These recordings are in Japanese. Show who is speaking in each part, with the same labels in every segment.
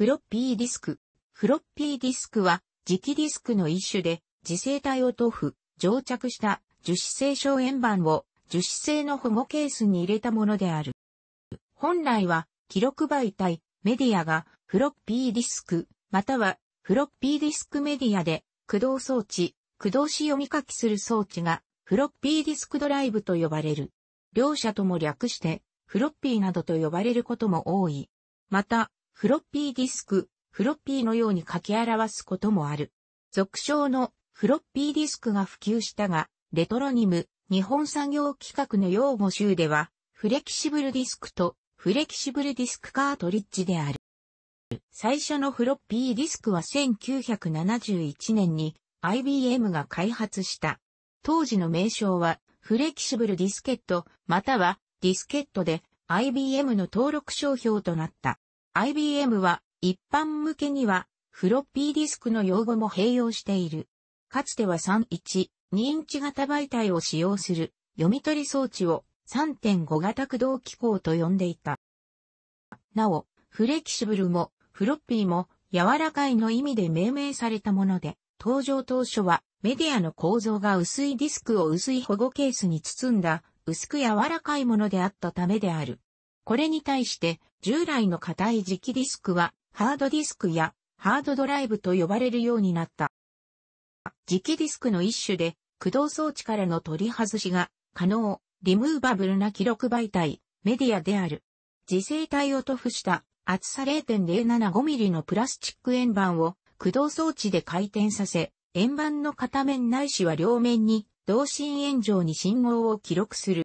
Speaker 1: フロッピーディスク。フロッピーディスクは、磁気ディスクの一種で、磁性体を塗布、蒸着した樹脂製小円板を樹脂製の保護ケースに入れたものである。本来は、記録媒体、メディアが、フロッピーディスク、または、フロッピーディスクメディアで、駆動装置、駆動し読み書きする装置が、フロッピーディスクドライブと呼ばれる。両者とも略して、フロッピーなどと呼ばれることも多い。また、フロッピーディスク、フロッピーのように書き表すこともある。俗称のフロッピーディスクが普及したが、レトロニム、日本産業規格の用語集では、フレキシブルディスクとフレキシブルディスクカートリッジである。最初のフロッピーディスクは1971年に IBM が開発した。当時の名称はフレキシブルディスケットまたはディスケットで IBM の登録商標となった。IBM は一般向けにはフロッピーディスクの用語も併用している。かつては31、2インチ型媒体を使用する読み取り装置を3.5型駆動機構と呼んでいた。なお、フレキシブルもフロッピーも柔らかいの意味で命名されたもので、登場当初はメディアの構造が薄いディスクを薄い保護ケースに包んだ薄く柔らかいものであったためである。これに対して従来の硬い磁気ディスクはハードディスクやハードドライブと呼ばれるようになった。磁気ディスクの一種で駆動装置からの取り外しが可能、リムーバブルな記録媒体、メディアである。磁性体を塗布した厚さ 0.075mm のプラスチック円盤を駆動装置で回転させ、円盤の片面ないしは両面に同心円状に信号を記録する。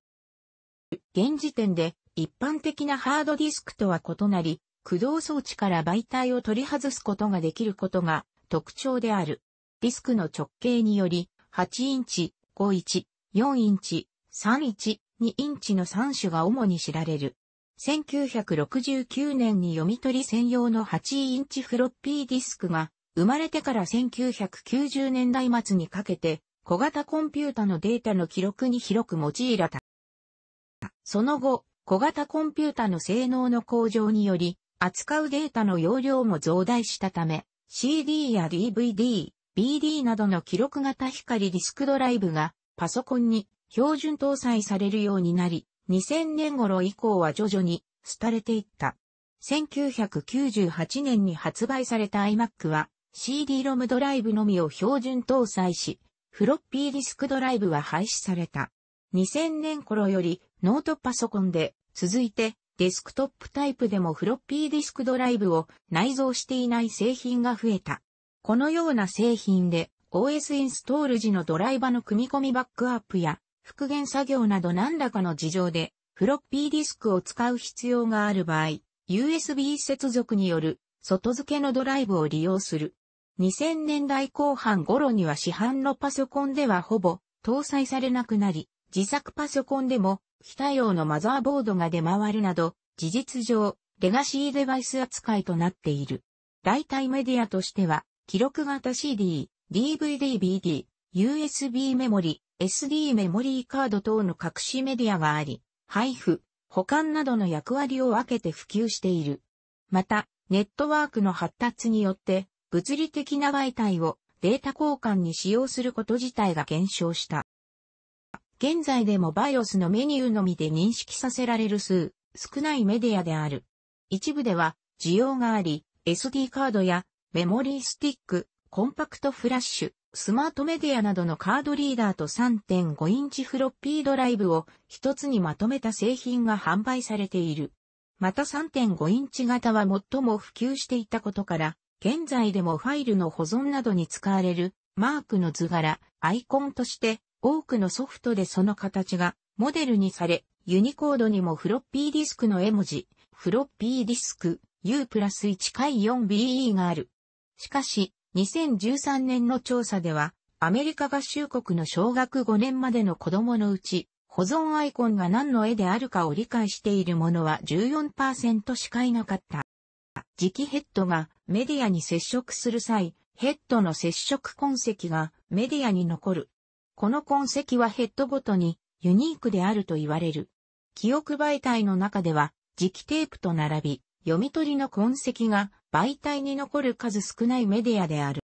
Speaker 1: 現時点で一般的なハードディスクとは異なり、駆動装置から媒体を取り外すことができることが特徴である。ディスクの直径により、8インチ、5インチ、4インチ、3インチ、2インチの3種が主に知られる。1969年に読み取り専用の8インチフロッピーディスクが生まれてから1990年代末にかけて小型コンピュータのデータの記録に広く用いられた。その後、小型コンピュータの性能の向上により、扱うデータの容量も増大したため、CD や DVD、BD などの記録型光ディスクドライブがパソコンに標準搭載されるようになり、2000年頃以降は徐々に廃れていった。1998年に発売された iMac は CD-ROM ドライブのみを標準搭載し、フロッピーディスクドライブは廃止された。2000年頃よりノートパソコンで、続いて、デスクトップタイプでもフロッピーディスクドライブを内蔵していない製品が増えた。このような製品で OS インストール時のドライバの組み込みバックアップや復元作業など何らかの事情でフロッピーディスクを使う必要がある場合、USB 接続による外付けのドライブを利用する。2000年代後半頃には市販のパソコンではほぼ搭載されなくなり、自作パソコンでも非対応のマザーボードが出回るなど、事実上、レガシーデバイス扱いとなっている。代替メディアとしては、記録型 CD、DVD、BD、USB メモリ、SD メモリーカード等の隠しメディアがあり、配布、保管などの役割を分けて普及している。また、ネットワークの発達によって、物理的な媒体をデータ交換に使用すること自体が減少した。現在でもバイオスのメニューのみで認識させられる数、少ないメディアである。一部では、需要があり、SD カードや、メモリースティック、コンパクトフラッシュ、スマートメディアなどのカードリーダーと3.5インチフロッピードライブを一つにまとめた製品が販売されている。また3.5インチ型は最も普及していたことから、現在でもファイルの保存などに使われるマークの図柄、アイコンとして多くのソフトでその形がモデルにされ、ユニコードにもフロッピーディスクの絵文字、フロッピーディスク U プラス1回 4BE がある。しかし、2013年の調査では、アメリカ合衆国の小学5年までの子供のうち、保存アイコンが何の絵であるかを理解しているものは14%しかいなかった。磁気ヘッドがメディアに接触する際、ヘッドの接触痕跡がメディアに残るこの痕跡はヘッドごとにユニークであると言われる。記憶媒体の中では、磁気テープと並び、読み取りの痕跡が媒体に残る数少ないメディアである。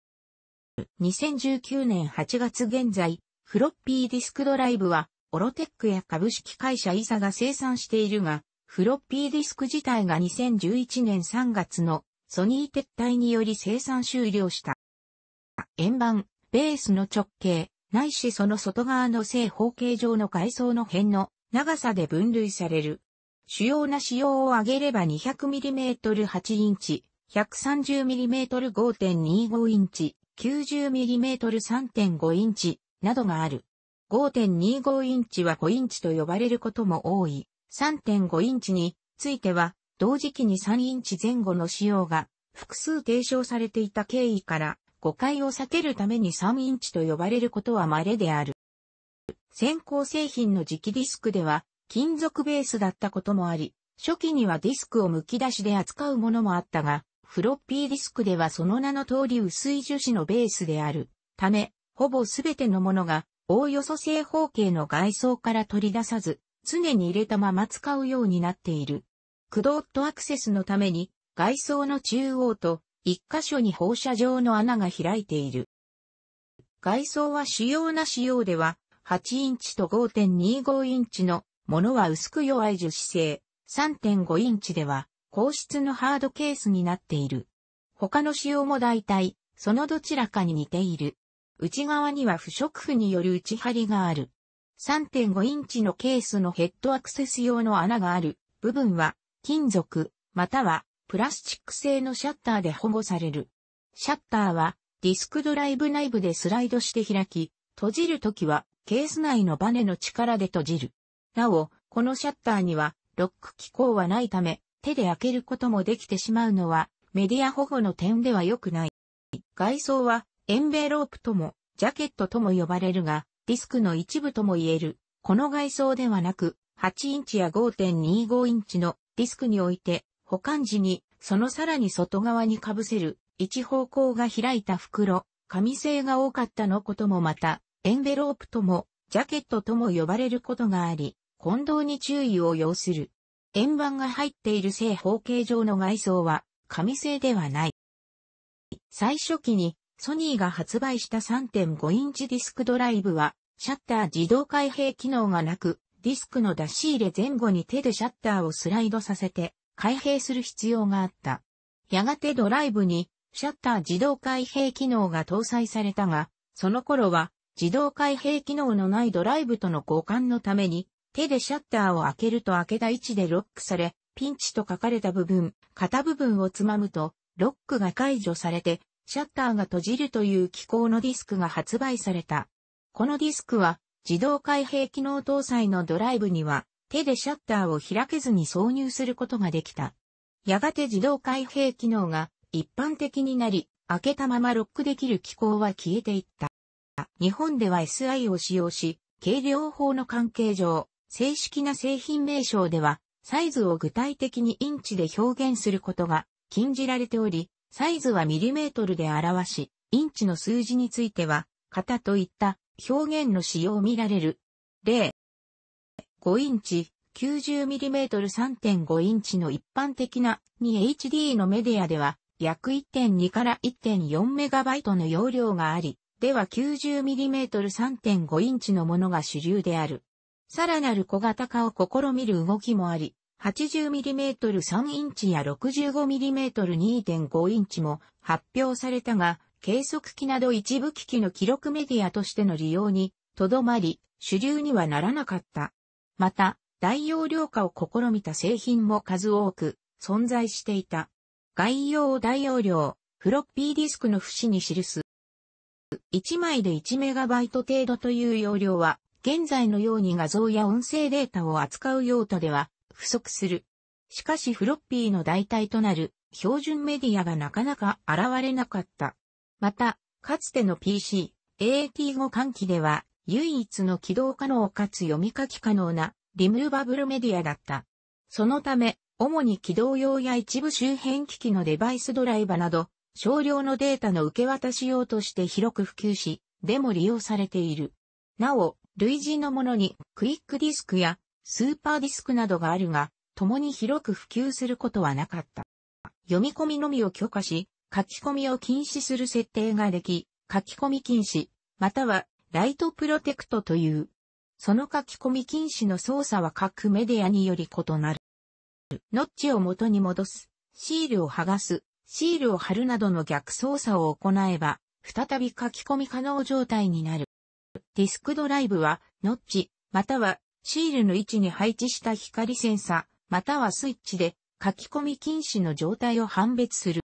Speaker 1: 2019年8月現在、フロッピーディスクドライブは、オロテックや株式会社イサが生産しているが、フロッピーディスク自体が2011年3月のソニー撤退により生産終了した。円盤、ベースの直径、ないしその外側の正方形状の階層の辺の長さで分類される。主要な仕様を挙げれば 200mm8 インチ、130mm5.25 インチ、90mm3.5 インチなどがある。5.25インチは5インチと呼ばれることも多い。3.5インチについては同時期に3インチ前後の仕様が複数提唱されていた経緯から誤解を避けるために3インチと呼ばれることは稀である。先行製品の磁気ディスクでは金属ベースだったこともあり、初期にはディスクを剥き出しで扱うものもあったが、フロッピーディスクではその名の通り薄い樹脂のベースであるため、ほぼすべてのものが、おおよそ正方形の外装から取り出さず、常に入れたまま使うようになっている。駆動とアクセスのために、外装の中央と一箇所に放射状の穴が開いている。外装は主要な仕様では、8インチと5.25インチのものは薄く弱い樹脂製、3.5インチでは、硬質のハードケースになっている。他の仕様も大体、そのどちらかに似ている。内側には不織布による内張りがある。3.5インチのケースのヘッドアクセス用の穴がある部分は金属またはプラスチック製のシャッターで保護される。シャッターはディスクドライブ内部でスライドして開き、閉じるときはケース内のバネの力で閉じる。なお、このシャッターにはロック機構はないため、手で開けることもできてしまうのはメディア保護の点では良くない。外装はエンベロープともジャケットとも呼ばれるが、ディスクの一部とも言える。この外装ではなく、8インチや5.25インチのディスクにおいて保管時に、そのさらに外側に被せる、一方向が開いた袋、紙製が多かったのこともまた、エンベロープとも、ジャケットとも呼ばれることがあり、混同に注意を要する。円盤が入っている正方形状の外装は、紙製ではない。最初期に、ソニーが発売した3.5インチディスクドライブは、シャッター自動開閉機能がなく、ディスクの出し入れ前後に手でシャッターをスライドさせて、開閉する必要があった。やがてドライブにシャッター自動開閉機能が搭載されたが、その頃は自動開閉機能のないドライブとの交換のために、手でシャッターを開けると開けた位置でロックされ、ピンチと書かれた部分、片部分をつまむと、ロックが解除されて、シャッターが閉じるという機構のディスクが発売された。このディスクは、自動開閉機能搭載のドライブには手でシャッターを開けずに挿入することができた。やがて自動開閉機能が一般的になり、開けたままロックできる機構は消えていった。日本では SI を使用し、軽量法の関係上、正式な製品名称では、サイズを具体的にインチで表現することが禁じられており、サイズはミリメートルで表し、インチの数字については、型といった表現の使用を見られる。例、5インチ、90mm3.5 インチの一般的な 2HD のメディアでは約1.2から1.4 m b の容量があり、では 90mm3.5 インチのものが主流である。さらなる小型化を試みる動きもあり、80mm3 インチや 65mm2.5 インチも発表されたが、計測機など一部機器の記録メディアとしての利用にとどまり、主流にはならなかった。また、大容量化を試みた製品も数多く存在していた。概要を大容量、フロッピーディスクの節に記す。1枚で1メガバイト程度という容量は、現在のように画像や音声データを扱う用途では不足する。しかしフロッピーの代替となる標準メディアがなかなか現れなかった。また、かつての PC、AT5 換機では唯一の起動可能かつ読み書き可能なリムーバブルメディアだった。そのため、主に起動用や一部周辺機器のデバイスドライバなど、少量のデータの受け渡し用として広く普及し、でも利用されている。なお、類似のものにクイックディスクやスーパーディスクなどがあるが、共に広く普及することはなかった。読み込みのみを許可し、書き込みを禁止する設定ができ、書き込み禁止、またはライトプロテクトという。その書き込み禁止の操作は各メディアにより異なる。ノッチを元に戻す、シールを剥がす、シールを貼るなどの逆操作を行えば、再び書き込み可能状態になる。ディスクドライブは、ノッチ、またはシールの位置に配置した光センサまたはスイッチで書き込み禁止の状態を判別する。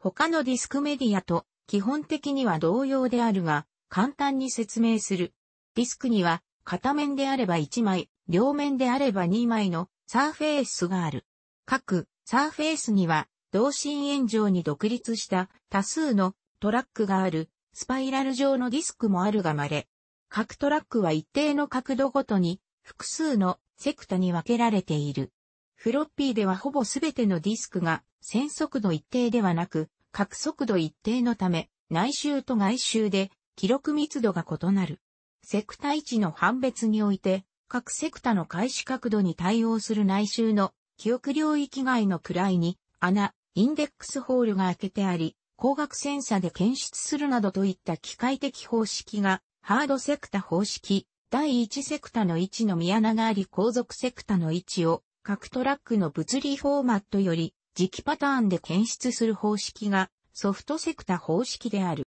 Speaker 1: 他のディスクメディアと基本的には同様であるが、簡単に説明する。ディスクには片面であれば1枚、両面であれば2枚のサーフェースがある。各サーフェースには同心円状に独立した多数のトラックがあるスパイラル状のディスクもあるが稀。各トラックは一定の角度ごとに複数のセクタに分けられている。フロッピーではほぼすべてのディスクが線速度一定ではなく、各速度一定のため、内周と外周で記録密度が異なる。セクタ位置の判別において、各セクタの開始角度に対応する内周の記憶領域外の位に穴、インデックスホールが開けてあり、光学センサで検出するなどといった機械的方式が、ハードセクタ方式、第1セクタの位置の見穴があり後続セクタの位置を各トラックの物理フォーマットより磁気パターンで検出する方式がソフトセクタ方式である。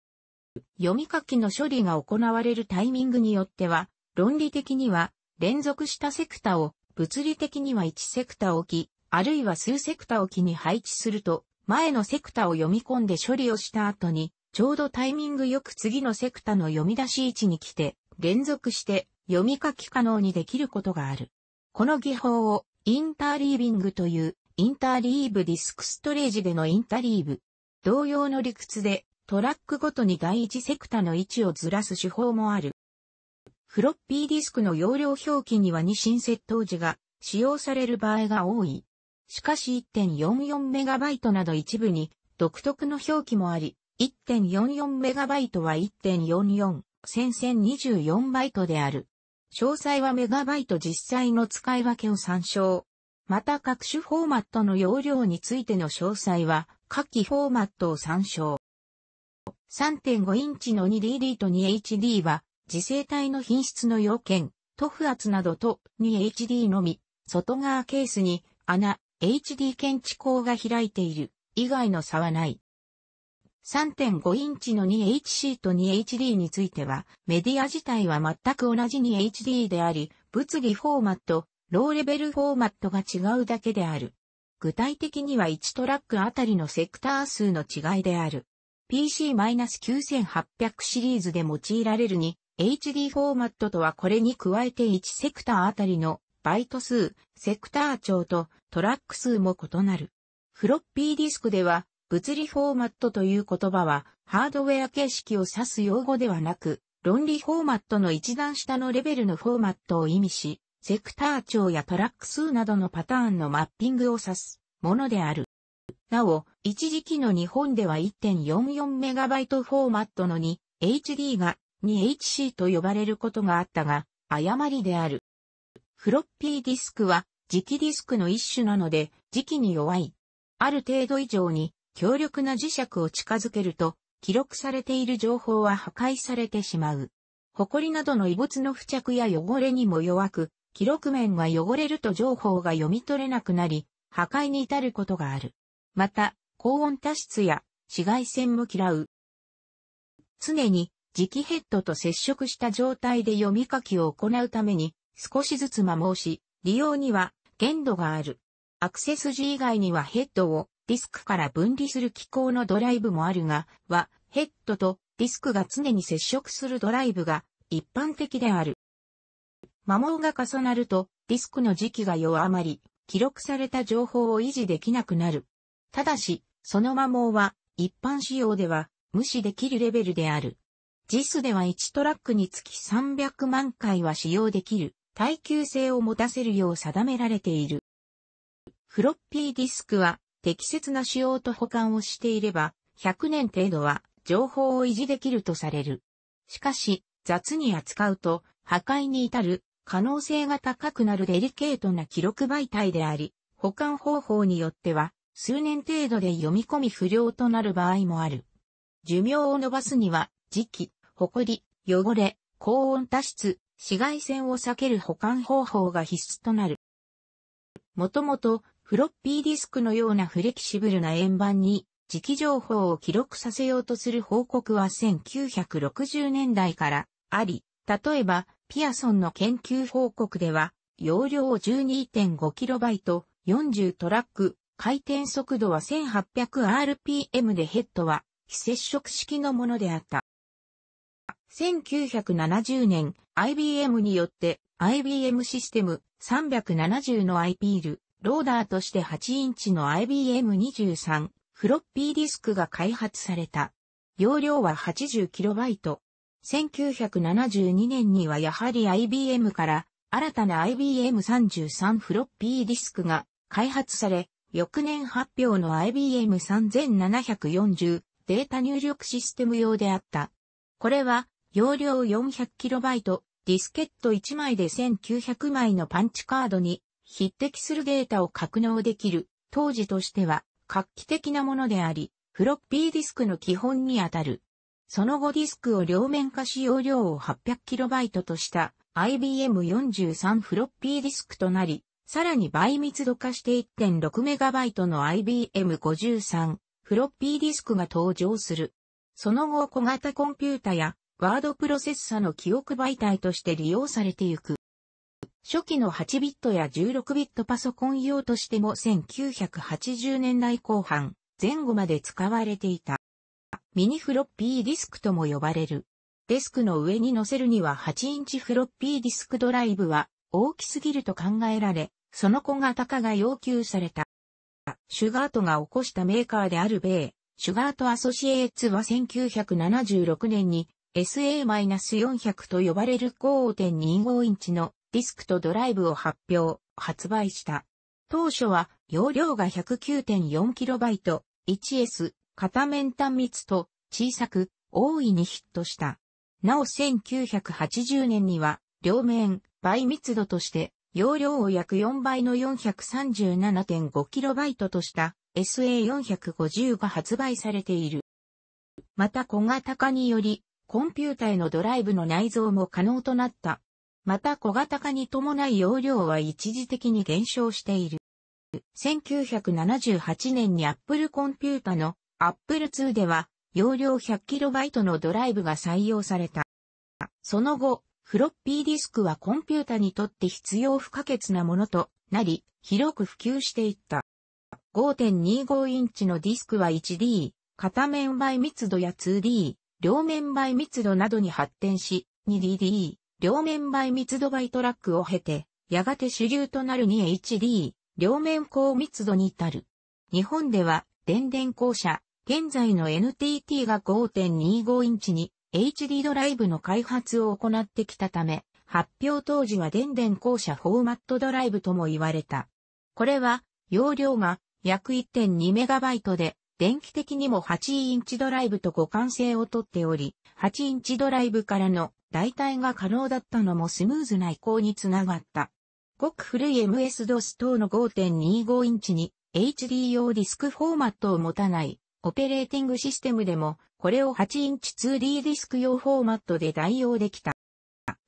Speaker 1: 読み書きの処理が行われるタイミングによっては、論理的には連続したセクタを物理的には1セクタ置き、あるいは数セクタ置きに配置すると、前のセクタを読み込んで処理をした後に、ちょうどタイミングよく次のセクタの読み出し位置に来て、連続して読み書き可能にできることがある。この技法をインターリービングというインターリーブディスクストレージでのインタリーブ。同様の理屈でトラックごとに第一セクタの位置をずらす手法もある。フロッピーディスクの容量表記には2進セット時が使用される場合が多い。しかし 1.44MB など一部に独特の表記もあり、1.44MB は1.44、1024バイトである。詳細はメガバイト実際の使い分けを参照。また各種フォーマットの容量についての詳細は、下記フォーマットを参照。3.5インチの 2DD と 2HD は、自生体の品質の要件、塗布圧などと 2HD のみ、外側ケースに穴、HD 検知口が開いている、以外の差はない。3.5インチの 2HC と 2HD については、メディア自体は全く同じ 2HD であり、物理フォーマット、ローレベルフォーマットが違うだけである。具体的には1トラックあたりのセクター数の違いである。PC-9800 シリーズで用いられるに、HD フォーマットとはこれに加えて1セクターあたりのバイト数、セクター長とトラック数も異なる。フロッピーディスクでは、物理フォーマットという言葉は、ハードウェア形式を指す用語ではなく、論理フォーマットの一段下のレベルのフォーマットを意味し、セクター長やトラック数などのパターンのマッピングを指すものである。なお、一時期の日本では 1.44MB フォーマットの 2HD が 2HC と呼ばれることがあったが、誤りである。フロッピーディスクは磁気ディスクの一種なので、磁気に弱い。ある程度以上に強力な磁石を近づけると、記録されている情報は破壊されてしまう。埃などの異物の付着や汚れにも弱く、記録面は汚れると情報が読み取れなくなり、破壊に至ることがある。また、高温多湿や紫外線も嫌う。常に磁気ヘッドと接触した状態で読み書きを行うために少しずつ摩耗し、利用には限度がある。アクセス G 以外にはヘッドをディスクから分離する機構のドライブもあるが、は、ヘッドとディスクが常に接触するドライブが一般的である。摩耗が重なるとディスクの時期が弱まり、記録された情報を維持できなくなる。ただし、その摩耗は、一般仕様では、無視できるレベルである。JIS では1トラックにつき300万回は使用できる、耐久性を持たせるよう定められている。フロッピーディスクは、適切な使用と保管をしていれば、100年程度は、情報を維持できるとされる。しかし、雑に扱うと、破壊に至る可能性が高くなるデリケートな記録媒体であり、保管方法によっては数年程度で読み込み不良となる場合もある。寿命を伸ばすには、時期、埃、汚れ、高温多湿、紫外線を避ける保管方法が必須となる。もともと、フロッピーディスクのようなフレキシブルな円盤に、磁気情報を記録させようとする報告は1960年代からあり、例えば、ピアソンの研究報告では、容量を1 2 5イト、40トラック、回転速度は 1800rpm でヘッドは非接触式のものであった。1970年、IBM によって IBM システム370の i p ル、ローダーとして8インチの IBM23 フロッピーディスクが開発された。容量は 80KB。1972年にはやはり IBM から新たな IBM33 フロッピーディスクが開発され、翌年発表の IBM3740 データ入力システム用であった。これは容量 400KB ディスケット1枚で1900枚のパンチカードに匹敵するデータを格納できる当時としては画期的なものであり、フロッピーディスクの基本にあたる。その後ディスクを両面化し容量を 800KB とした IBM43 フロッピーディスクとなり、さらに倍密度化して 1.6MB の IBM53 フロッピーディスクが登場する。その後小型コンピュータやワードプロセッサの記憶媒体として利用されてゆく。初期の8ビットや16ビットパソコン用としても1980年代後半前後まで使われていた。ミニフロッピーディスクとも呼ばれる。デスクの上に載せるには8インチフロッピーディスクドライブは大きすぎると考えられ、その小型化が要求された。シュガートが起こしたメーカーである米、シュガートアソシエーツは1976年に SA-400 と呼ばれる5.25インチのディスクとドライブを発表、発売した。当初は容量が 109.4KB、1S、片面単密と小さく大いにヒットした。なお1980年には両面倍密度として容量を約4倍の 437.5KB とした SA450 が発売されている。また小型化により、コンピュータへのドライブの内蔵も可能となった。また小型化に伴い容量は一時的に減少している。1978年に Apple コンピュータの Apple II では容量 100KB のドライブが採用された。その後、フロッピーディスクはコンピュータにとって必要不可欠なものとなり、広く普及していった。5.25インチのディスクは 1D、片面倍密度や 2D、両面倍密度などに発展し、2DD、両面倍密度倍トラックを経て、やがて主流となる 2HD、両面高密度に至る。日本では、電電校舎、現在の NTT が5.25インチに HD ドライブの開発を行ってきたため、発表当時は電電後者フォーマットドライブとも言われた。これは、容量が約 1.2MB で、電気的にも8インチドライブと互換性をとっており、8インチドライブからの代替が可能だったのもスムーズな移行につながった。ごく古い MS-DOS 等の5.25インチに HD 用ディスクフォーマットを持たないオペレーティングシステムでもこれを8インチ 2D ディスク用フォーマットで代用できた。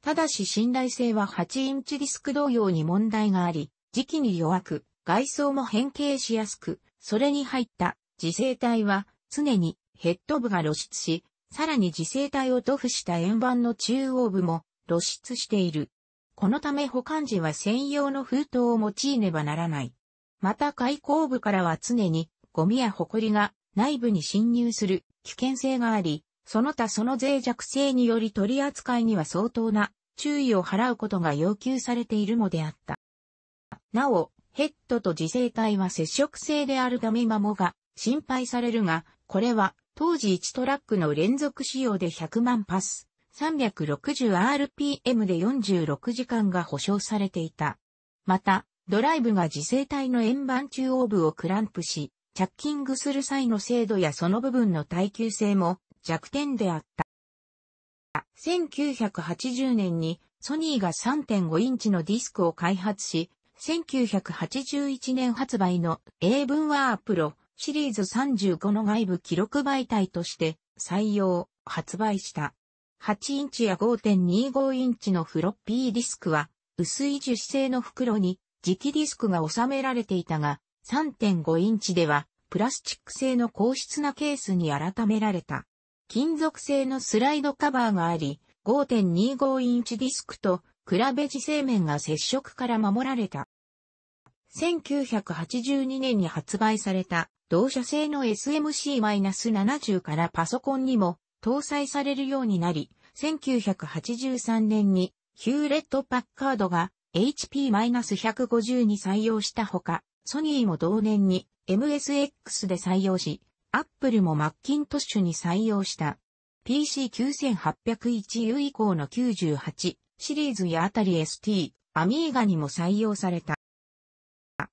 Speaker 1: ただし信頼性は8インチディスク同様に問題があり、時期に弱く、外装も変形しやすく、それに入った自生体は常にヘッド部が露出し、さらに自生体を塗布した円盤の中央部も露出している。このため保管時は専用の封筒を用いねばならない。また開口部からは常にゴミやホコリが内部に侵入する危険性があり、その他その脆弱性により取り扱いには相当な注意を払うことが要求されているのであった。なお、ヘッドと自生体は接触性であるためマモが心配されるが、これは当時1トラックの連続使用で100万パス、360rpm で46時間が保証されていた。また、ドライブが自生体の円盤中央部をクランプし、チャッキングする際の精度やその部分の耐久性も弱点であった。1980年にソニーが3.5インチのディスクを開発し、1981年発売の英文ワープロシリーズ35の外部記録媒体として採用、発売した。8インチや5.25インチのフロッピーディスクは薄い樹脂製の袋に磁気ディスクが収められていたが、3.5インチでは、プラスチック製の硬質なケースに改められた。金属製のスライドカバーがあり、5.25インチディスクと比べ自生面が接触から守られた。1982年に発売された同社製の SMC-70 からパソコンにも搭載されるようになり、1983年にヒューレット・パッカードが HP-150 に採用したほか、ソニーも同年に MSX で採用し、Apple もマッキントッシュに採用した。PC9801U 以降の98シリーズやあたり ST、アミーガにも採用された。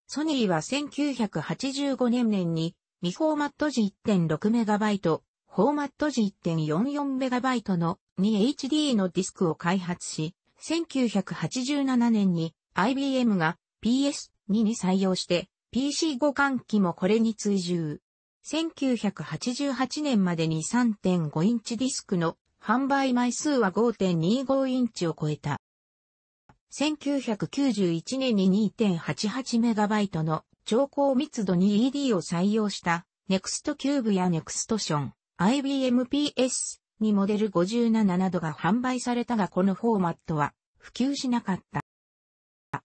Speaker 1: ソニーは1985年年に未フォーマット時 1.6MB、フォーマット時 1.44MB の 2HD のディスクを開発し、1987年に IBM が PS 2に採用して、PC 互換機もこれに追従。1988年までに3.5インチディスクの販売枚数は5.25インチを超えた。1991年に 2.88MB の超高密度 2ED を採用した NEXT キューブや NEXT ション、IBM PS にモデル57などが販売されたがこのフォーマットは普及しなかった。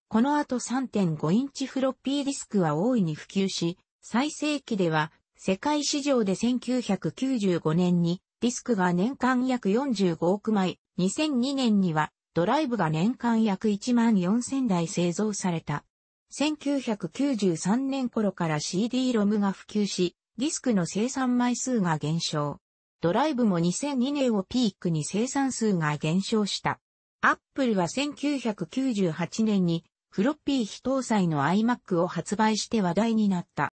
Speaker 1: この後3.5インチフロッピーディスクは大いに普及し、最盛期では世界市場で1995年にディスクが年間約45億枚、2002年にはドライブが年間約1万4000台製造された。1993年頃から c d ロムが普及し、ディスクの生産枚数が減少。ドライブも2002年をピークに生産数が減少した。アップルは1998年にフロッピー非搭載の iMac を発売して話題になった。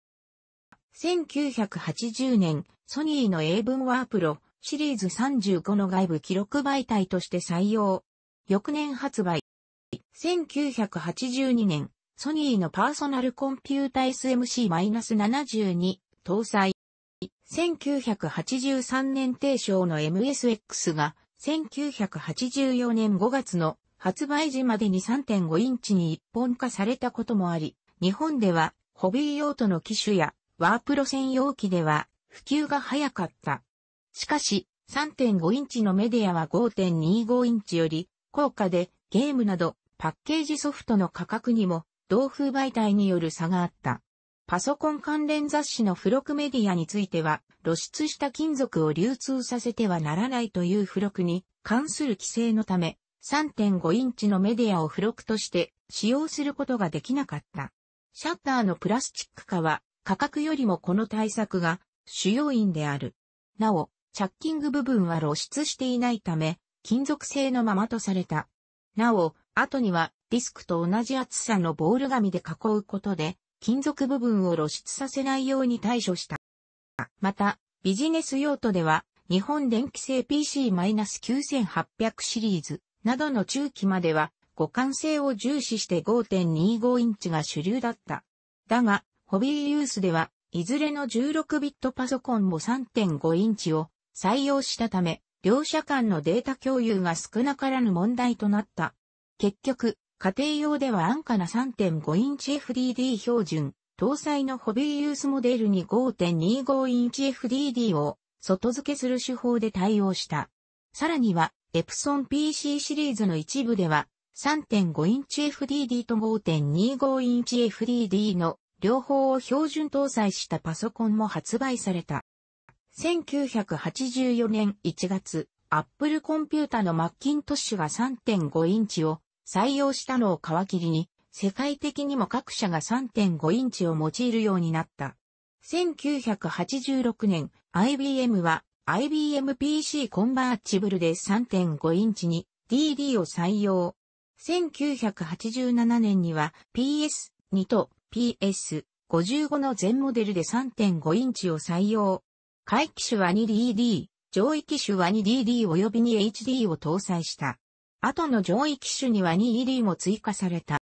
Speaker 1: 1980年、ソニーの英文ワープロシリーズ35の外部記録媒体として採用。翌年発売。1982年、ソニーのパーソナルコンピュータ SMC-72 搭載。1983年提唱の MSX が1984年5月の発売時までに3.5インチに一本化されたこともあり、日本ではホビー用途の機種やワープロ専用機では普及が早かった。しかし、3.5インチのメディアは5.25インチより高価でゲームなどパッケージソフトの価格にも同封媒体による差があった。パソコン関連雑誌の付録メディアについては露出した金属を流通させてはならないという付録に関する規制のため3.5インチのメディアを付録として使用することができなかった。シャッターのプラスチック化は価格よりもこの対策が主要因である。なお、チャッキング部分は露出していないため、金属製のままとされた。なお、後にはディスクと同じ厚さのボール紙で囲うことで、金属部分を露出させないように対処した。また、ビジネス用途では、日本電気製 PC-9800 シリーズ、などの中期までは互換性を重視して5.25インチが主流だった。だが、ホビーユースでは、いずれの16ビットパソコンも3.5インチを採用したため、両者間のデータ共有が少なからぬ問題となった。結局、家庭用では安価な3.5インチ FDD 標準、搭載のホビーユースモデルに5.25インチ FDD を外付けする手法で対応した。さらには、エプソン PC シリーズの一部では、3.5インチ FDD と5.25インチ FDD の両方を標準搭載したパソコンも発売された。1984年1月、アップルコンピュータのマッキントッシュが3.5インチを採用したのを皮切りに、世界的にも各社が3.5インチを用いるようになった。1986年、IBM は IBM PC コンバーチブルで3.5インチに DD を採用。1987年には PS2 と PS55 の全モデルで3.5インチを採用。回機種は 2DD、上位機種は 2DD 及びに HD を搭載した。後の上位機種には 2ED も追加された。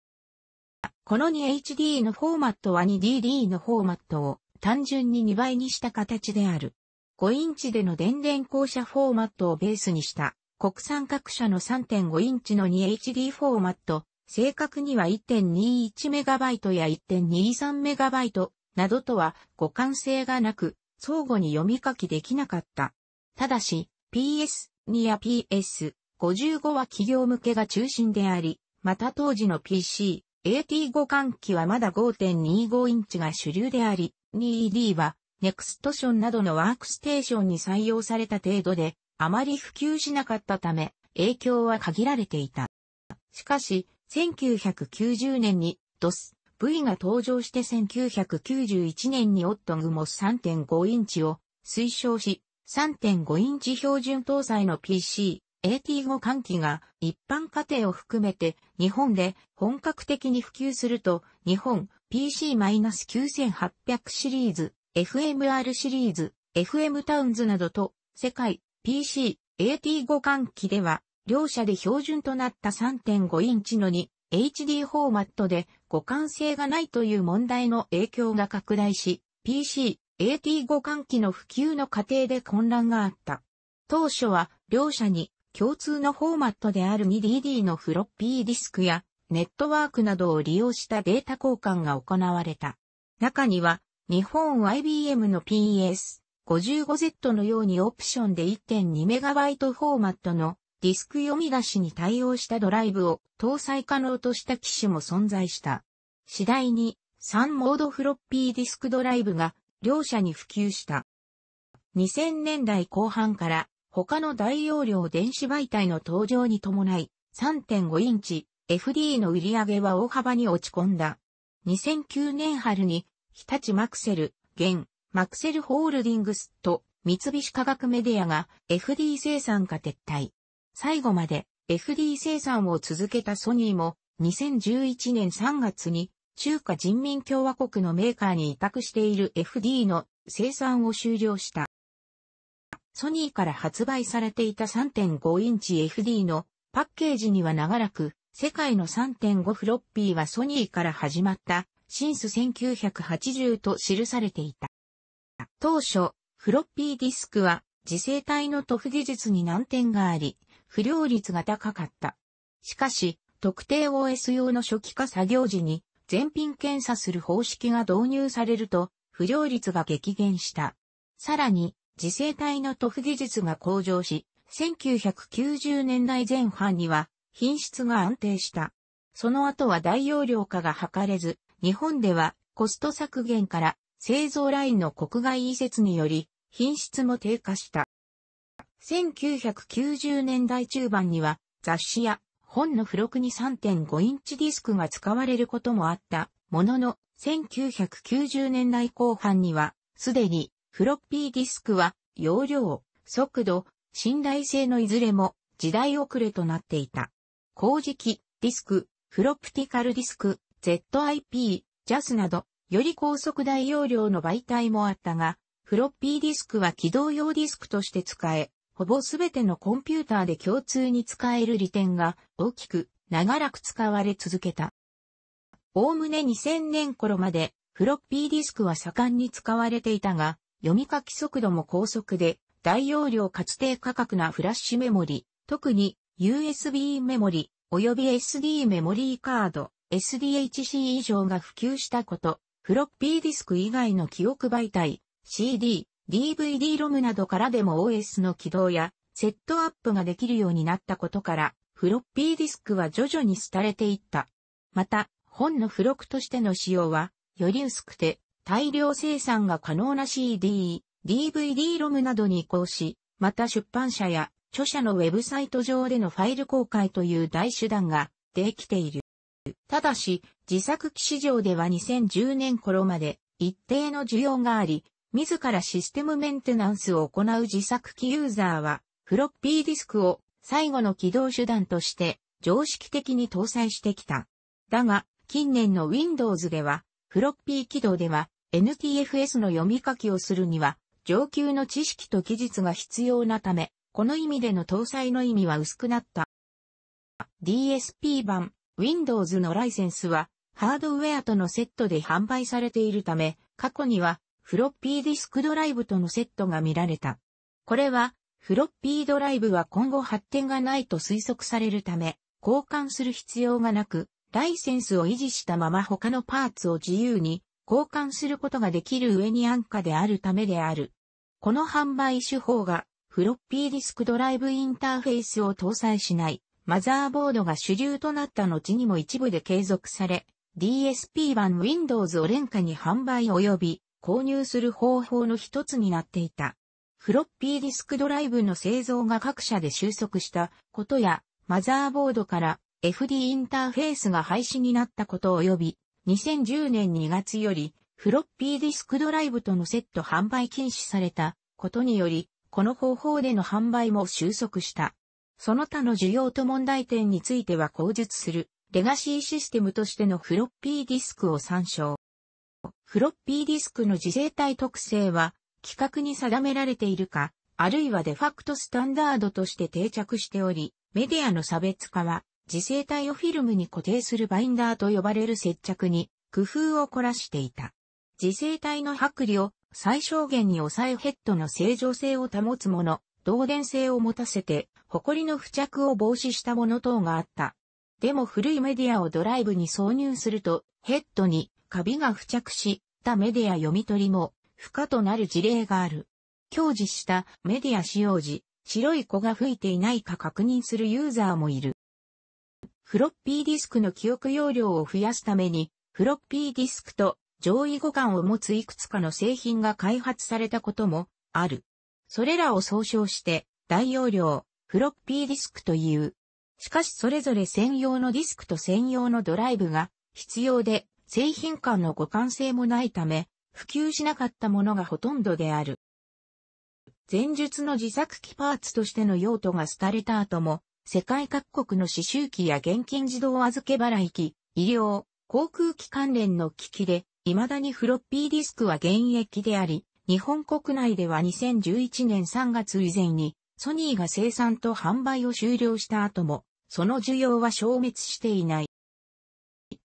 Speaker 1: この 2HD のフォーマットは 2DD のフォーマットを単純に2倍にした形である。5インチでの電電校舎フォーマットをベースにした、国産各社の3.5インチの 2HD フォーマット、正確には 1.21MB や 1.23MB などとは互換性がなく、相互に読み書きできなかった。ただし、PS2 や PS55 は企業向けが中心であり、また当時の PC、AT 互換機はまだ5.25インチが主流であり、2ED はネクストションなどのワークステーションに採用された程度で、あまり普及しなかったため、影響は限られていた。しかし、1990年に DOS V が登場して1991年にオットグ s 3.5インチを推奨し、3.5インチ標準搭載の PC、AT5 換気が一般家庭を含めて日本で本格的に普及すると日本 PC-9800 シリーズ FMR シリーズ、FM タウンズなどと、世界、PC、AT 互換機では、両社で標準となった3.5インチのに HD フォーマットで互換性がないという問題の影響が拡大し、PC、AT 互換機の普及の過程で混乱があった。当初は両社に共通のフォーマットである 2DD のフロッピーディスクやネットワークなどを利用したデータ交換が行われた。中には日本 IBM の PS55Z のようにオプションで 1.2MB フォーマットのディスク読み出しに対応したドライブを搭載可能とした機種も存在した。次第に3モードフロッピーディスクドライブが両社に普及した。2000年代後半から他の大容量電子媒体の登場に伴い3.5インチ FD の売り上げは大幅に落ち込んだ。2009年春に日立マクセル、現、マクセルホールディングスと三菱化学メディアが FD 生産が撤退。最後まで FD 生産を続けたソニーも2011年3月に中華人民共和国のメーカーに委託している FD の生産を終了した。ソニーから発売されていた3.5インチ FD のパッケージには長らく世界の3.5フロッピーはソニーから始まったシンス1980と記されていた。当初、フロッピーディスクは自生体の塗布技術に難点があり、不良率が高かった。しかし、特定 OS 用の初期化作業時に全品検査する方式が導入されると、不良率が激減した。さらに、自生体の塗布技術が向上し、1990年代前半には品質が安定した。その後は大容量化が図れず、日本ではコスト削減から製造ラインの国外移設により品質も低下した。1990年代中盤には雑誌や本の付録に3.5インチディスクが使われることもあったものの1990年代後半にはすでにフロッピーディスクは容量、速度、信頼性のいずれも時代遅れとなっていた。工事機、ディスク、フロプティカルディスク、ZIP、JAS など、より高速大容量の媒体もあったが、フロッピーディスクは起動用ディスクとして使え、ほぼすべてのコンピューターで共通に使える利点が大きく長らく使われ続けた。おおむね2000年頃までフロッピーディスクは盛んに使われていたが、読み書き速度も高速で大容量かつ低価格なフラッシュメモリ、特に USB メモリ及び SD メモリーカード、SDHC 以上が普及したこと、フロッピーディスク以外の記憶媒体、CD、DVD ロムなどからでも OS の起動やセットアップができるようになったことから、フロッピーディスクは徐々に廃れていった。また、本の付録としての使用は、より薄くて、大量生産が可能な CD、DVD ロムなどに移行し、また出版社や著者のウェブサイト上でのファイル公開という大手段ができている。ただし、自作機市場では2010年頃まで一定の需要があり、自らシステムメンテナンスを行う自作機ユーザーは、フロッピーディスクを最後の起動手段として常識的に搭載してきた。だが、近年の Windows では、フロッピー起動では NTFS の読み書きをするには、上級の知識と技術が必要なため、この意味での搭載の意味は薄くなった。DSP 版 Windows のライセンスは、ハードウェアとのセットで販売されているため、過去には、フロッピーディスクドライブとのセットが見られた。これは、フロッピードライブは今後発展がないと推測されるため、交換する必要がなく、ライセンスを維持したまま他のパーツを自由に交換することができる上に安価であるためである。この販売手法がフロッピーディスクドライブインターフェースを搭載しないマザーボードが主流となった後にも一部で継続され、DSP 版 Windows を廉価に販売及び購入する方法の一つになっていた。フロッピーディスクドライブの製造が各社で収束したことや、マザーボードから FD インターフェースが廃止になったこと及び、2010年2月よりフロッピーディスクドライブとのセット販売禁止されたことにより、この方法での販売も収束した。その他の需要と問題点については口述する、レガシーシステムとしてのフロッピーディスクを参照。フロッピーディスクの自生体特性は、規格に定められているか、あるいはデファクトスタンダードとして定着しており、メディアの差別化は、自生体をフィルムに固定するバインダーと呼ばれる接着に、工夫を凝らしていた。自生体の剥離を最小限に抑えヘッドの正常性を保つもの、導電性を持たせてりの付着を防止したもの等があった。でも古いメディアをドライブに挿入すると、ヘッドにカビが付着し、他メディア読み取りも不可となる事例がある。表示したメディア使用時、白い子が吹いていないか確認するユーザーもいる。フロッピーディスクの記憶容量を増やすために、フロッピーディスクと上位互換を持ついくつかの製品が開発されたこともある。それらを総称して、大容量、フロッピーディスクという。しかしそれぞれ専用のディスクと専用のドライブが必要で、製品間の互換性もないため、普及しなかったものがほとんどである。前述の自作機パーツとしての用途が廃れた後も、世界各国の刺繍機や現金自動預け払い機、医療、航空機関連の機器で、未だにフロッピーディスクは現役であり、日本国内では2011年3月以前にソニーが生産と販売を終了した後も、その需要は消滅していない。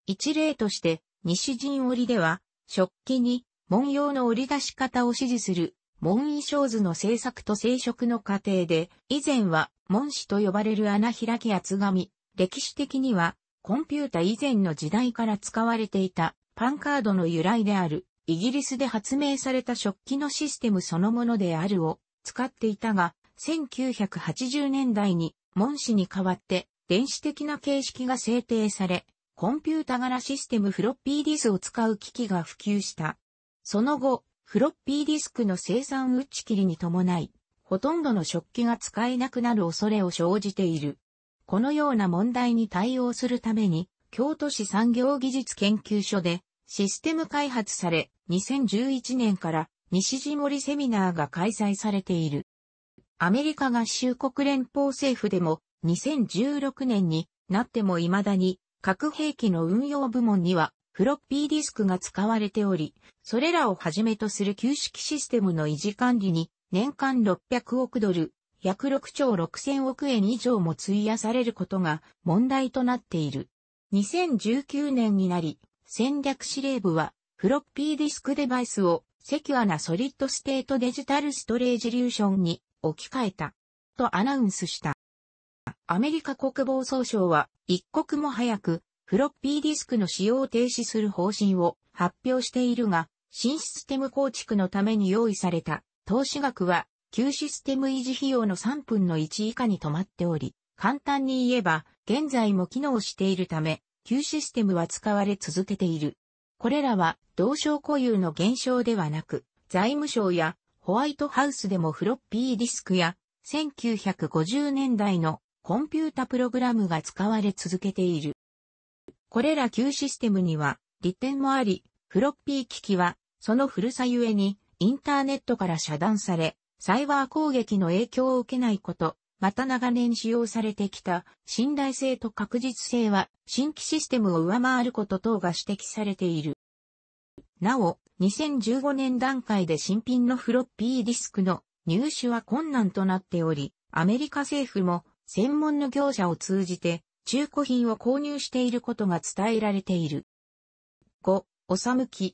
Speaker 1: 一例として、西陣織では、食器に、文様の織り出し方を支持する、文衣小図の制作と生殖の過程で、以前は、文紙と呼ばれる穴開き厚紙、歴史的には、コンピュータ以前の時代から使われていた、パンカードの由来である、イギリスで発明された食器のシステムそのものであるを、使っていたが、1980年代に、門子に代わって、電子的な形式が制定され、コンピュータ柄システムフロッピーディスを使う機器が普及した。その後、フロッピーディスクの生産打ち切りに伴い、ほとんどの食器が使えなくなる恐れを生じている。このような問題に対応するために、京都市産業技術研究所でシステム開発され、2011年から西地森セミナーが開催されている。アメリカ合衆国連邦政府でも2016年になっても未だに核兵器の運用部門にはフロッピーディスクが使われており、それらをはじめとする旧式システムの維持管理に年間600億ドル、約6兆6000億円以上も費やされることが問題となっている。2019年になり、戦略司令部はフロッピーディスクデバイスをセキュアなソリッドステートデジタルストレージリューションに置き換えた。とアナウンスした。アメリカ国防総省は、一刻も早く、フロッピーディスクの使用を停止する方針を発表しているが、新システム構築のために用意された投資額は、旧システム維持費用の3分の1以下に止まっており、簡単に言えば、現在も機能しているため、旧システムは使われ続けている。これらは、同省固有の減少ではなく、財務省やホワイトハウスでもフロッピーディスクや1950年代のコンピュータプログラムが使われ続けている。これら旧システムには利点もあり、フロッピー機器はその古さゆえにインターネットから遮断され、サイバー攻撃の影響を受けないこと、また長年使用されてきた信頼性と確実性は新規システムを上回ること等が指摘されている。なお、2015年段階で新品のフロッピーディスクの入手は困難となっており、アメリカ政府も専門の業者を通じて中古品を購入していることが伝えられている。5、おさむき。